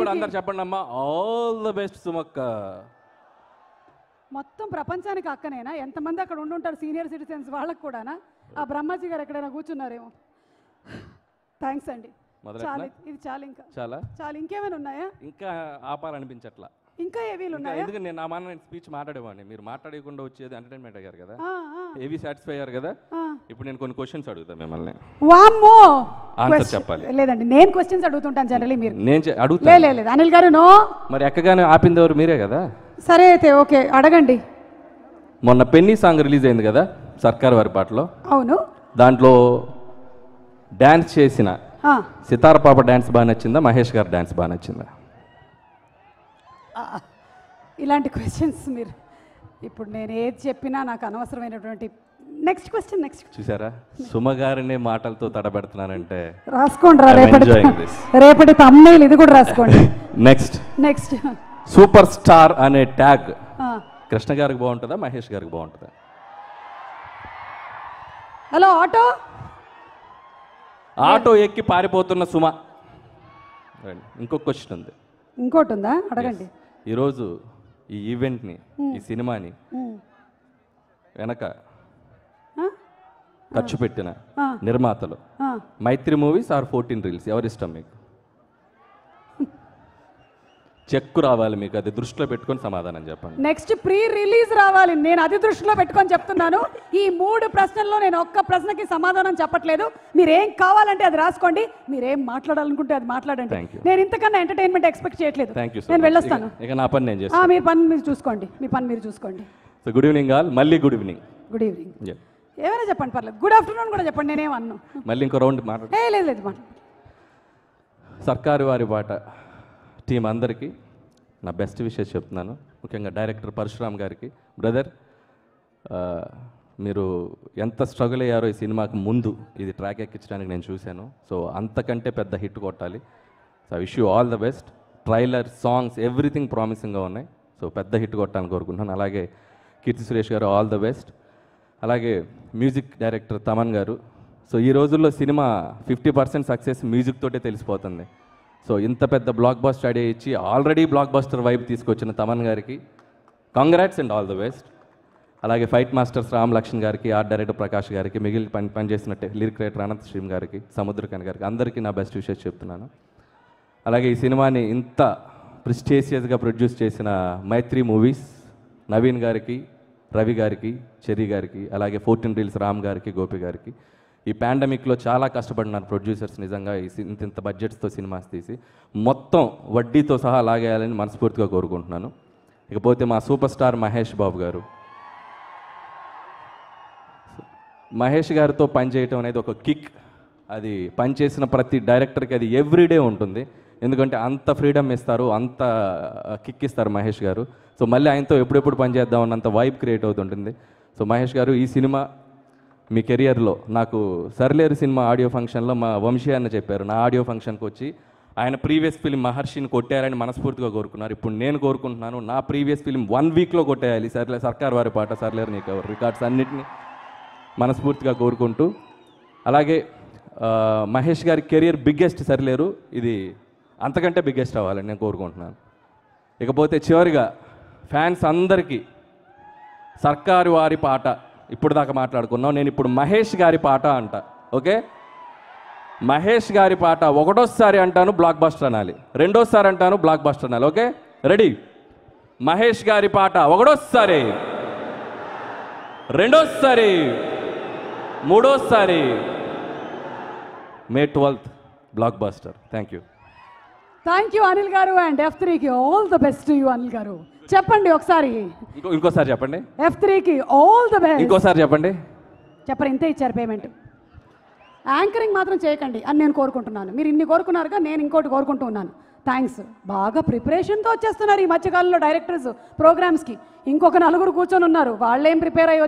కూడా అందరు చెప్పండి అమ్మా ఆల్ ద బెస్ట్ సుమక్క మొత్తం ప్రపంచానికి అక్కనేనా ఎంతమంది అక్కడ ఉండుంటారు సీనియర్ సిటిజన్స్ వాళ్ళకి కూడానా ఆ బ్రహ్మాజీ గారు ఎక్కడైనా కూర్చున్నారేమో థ్యాంక్స్ అండి చాలు ఇది చాలు ఇంకా చాలా చాలు ఇంకేమైనా ఉన్నాయా ఇంకా ఆపాలనిపించట్లా ఇంకా ఏవీ ఉన్నాయా ఎందుకు నేను నా మన స్పీచ్ మాట్లాడేవాడిని మీరు మాట్లాడకుండా వచ్చేది ఎంటర్టైన్మెంట్ అయ్యారు కదా ఏవి సాటిస్ఫై అయ్యారు కదా ఇప్పుడు నేను కొన్ని క్వశ్చన్స్ అడుగుతా మిమ్మల్ని వామ్మో ఆన్సర్ చెప్పాలి లేదండి నేను క్వశ్చన్స్ అడుగుతుంటాను జనరల్లీ మీరు నేను అడుగుతా లేదు అనిల్ గారు నో మరి ఎక్కగానే ఆపింది ఎవరు మీరే కదా సరే అయితే ఓకే అడగండి మొన్న పెన్నీ సాంగ్ రిలీజ్ అయింది కదా సర్కార్ వారి పాటలో అవును దాంట్లో డ్యాన్స్ చేసిన సితార పాప డ్యాన్స్ బాగా నచ్చిందా మహేష్ గారు డ్యాన్స్ బాగా నచ్చిందా ఇలాంటి క్వశ్చన్స్ మీరు ఇప్పుడు నేను ఏది చెప్పినా నాకు అనవసరమైనటువంటి నెక్స్ట్ క్వశ్చన్ నెక్స్ట్ చూసారా సుమ మాటలతో తడబెడుతున్నానంటే రాసుకోండి రేపటి రేపటి తమ్మేలు ఇది కూడా రాసుకోండి నెక్స్ట్ నెక్స్ట్ సూపర్ స్టార్ అనే ట్యాగ్ కృష్ణ గారికి బాగుంటుందా మహేష్ గారికి బాగుంటుందా హలో ఆటో ఆటో ఎక్కి పారిపోతున్న సుమ ఇంకొక క్వశ్చన్ ఉంది ఇంకోటి ఉందా అడగండి ఈరోజు ఈ ఈవెంట్ని ఈ సినిమాని వెనక ఖర్చు పెట్టిన నిర్మాతలు Mythri movies or fourteen reels ఎవరిష్టం మీకు చెక్కు రావాలి మీకు అది దృష్టిలో పెట్టుకొని సమాధానం చెప్పండి నెక్స్ట్ ప్రీ రిలీజ్ రావాలి నేను అది దృష్టిలో పెట్టుకొని చెప్తున్నాను ఈ మూడు ప్రశ్నల్లో నేను ఒక్క ప్రశ్నకి సమాధానం చెప్పట్లేదు మీరేం కావాలంటే అది రాసుకోండి మీరు ఏం మాట్లాడాలనుకుంటే అది మాట్లాడండి నేను ఇంతకన్నా ఎంటర్టైన్మెంట్ ఎక్స్పెక్ట్ చేయట్లేదు నేను వెళ్ళొస్తాను ఇక నా పని నేను చేస్తాను మీ పని మీరు చూసుకోండి మీ పని మీరు చూసుకోండి సో గుడ్ ఈవినింగ్ ఆల్ మళ్ళీ గుడ్ ఈవినింగ్ గుడ్ ఈవినింగ్ ఏమైనా చెప్పండి పర్లేదు గుడ్ ఆఫ్టర్నూన్ కూడా చెప్పండి నేనే అన్ను మళ్ళీ ఇంకో రౌండ్ మాట్లాడలేదు ఏ లేదు సర్కారు వారి పాట టీం అందరికీ నా బెస్ట్ విషయం చెప్తున్నాను ముఖ్యంగా డైరెక్టర్ పరశురామ్ గారికి బ్రదర్ మీరు ఎంత స్ట్రగుల్ అయ్యారో ఈ సినిమాకి ముందు ఇది ట్రాక్ ఎక్కించడానికి నేను చూశాను సో అంతకంటే పెద్ద హిట్ కొట్టాలి so wish you all the best trailer songs everything ప్రామిసింగ్గా ఉన్నాయి సో పెద్ద హిట్ కొట్టాలని కోరుకుంటున్నాను అలాగే కీర్తి సురేష్ గారు ఆల్ ద బెస్ట్ అలాగే మ్యూజిక్ డైరెక్టర్ తమన్ గారు సో ఈ రోజుల్లో సినిమా ఫిఫ్టీ పర్సెంట్ సక్సెస్ మ్యూజిక్ తోటే తెలిసిపోతుంది సో ఇంత పెద్ద బ్లాక్ బాస్టర్ ఐడియా ఇచ్చి ఆల్రెడీ బ్లాక్ బాస్టర్ వైబ్ తీసుకొచ్చిన తమన్ గారికి congrats and all the best అలాగే ఫైట్ మాస్టర్స్ రామ్ లక్ష్మణ్ గారికి ఆర్ట్ డైరెక్టర్ ప్రకాష్ గారికి మిగిలి పని పనిచేసిన లిరిక్ రైటర్ అనంత్ శ్రీమ్ గారికి సముద్రకన్ గారికి అందరికీ నా బెస్ట్ విషయం చెప్తున్నాను అలాగే ఈ సినిమాని ఇంత ప్రిస్టేషియస్గా ప్రొడ్యూస్ చేసిన మైత్రి మూవీస్ నవీన్ గారికి రవి గారికి చెర్రీ గారికి అలాగే ఫోర్టీన్ రీల్స్ రామ్ గారికి గోపి గారికి ఈ పాండమిక్లో చాలా కష్టపడినారు ప్రొడ్యూసర్స్ నిజంగా ఈ ఇంత ఇంత బడ్జెట్స్తో సినిమాస్ తీసి మొత్తం వడ్డీతో సహా అలాగేయాలని మనస్ఫూర్తిగా కోరుకుంటున్నాను ఇకపోతే మా సూపర్ స్టార్ మహేష్ బాబు గారు మహేష్ గారితో పనిచేయటం అనేది ఒక కిక్ అది పనిచేసిన ప్రతి డైరెక్టర్కి అది ఎవ్రీడే ఉంటుంది ఎందుకంటే అంత ఫ్రీడమ్ ఇస్తారు అంత కిక్ ఇస్తారు మహేష్ గారు సో మళ్ళీ ఆయనతో ఎప్పుడెప్పుడు పనిచేద్దాం అన్నంత వైబ్ క్రియేట్ అవుతుంటుంది సో మహేష్ గారు ఈ సినిమా మీ కెరియర్లో నాకు సర్లేరు సినిమా ఆడియో ఫంక్షన్లో మా వంశీ అన్న చెప్పారు నా ఆడియో ఫంక్షన్కి వచ్చి ఆయన ప్రీవియస్ ఫిలిం మహర్షిని కొట్టారని మనస్ఫూర్తిగా కోరుకున్నారు ఇప్పుడు నేను కోరుకుంటున్నాను నా ప్రీవియస్ ఫిలిం వన్ వీక్లో కొట్టేయాలి సర్లే సర్కార్ వారి పాట సర్లేరు నీకు రికార్డ్స్ అన్నింటినీ మనస్ఫూర్తిగా కోరుకుంటూ అలాగే మహేష్ గారి కెరియర్ బిగ్గెస్ట్ సర్లేరు ఇది అంతకంటే బిగ్గెస్ట్ అవ్వాలని నేను కోరుకుంటున్నాను ఇకపోతే చివరిగా ఫ్యాన్స్ అందరికీ సర్కారు వారి పాట ఇప్పుడు దాకా మాట్లాడుకున్నాం నేను ఇప్పుడు మహేష్ గారి పాట అంట ఓకే మహేష్ గారి పాట ఒకటోసారి అంటాను బ్లాక్ బస్టర్ అనాలి రెండోసారి అంటాను బ్లాక్ బస్టర్ అనాలి ఓకే రెడీ మహేష్ గారి పాట ఒకటోసారి రెండోసారి మూడోసారి May twelfth blockbuster thank you thank you Anil గారు అండ్ ఎఫ్ త్రీకి all the best you Anil గారు చెప్పండి ఒకసారి ఇంకోసారి చెప్పండి ఎఫ్ త్రీకి ఆల్ ద బెస్ట్ ఇంకోసారి చెప్పండి చెప్పరు ఇంతే ఇచ్చారు పేమెంట్ యాంకరింగ్ మాత్రం చేయకండి అని నేను కోరుకుంటున్నాను మీరు ఇన్ని కోరుకున్నారుగా నేను ఇంకోటి కోరుకుంటూ ఉన్నాను థ్యాంక్స్ బాగా ప్రిపరేషన్తో వచ్చేస్తున్నారు ఈ మధ్యకాలంలో డైరెక్టర్స్ ప్రోగ్రామ్స్కి ఇంకొక నలుగురు కూర్చొని ఉన్నారు వాళ్ళేం ప్రిపేర్ అయ్యి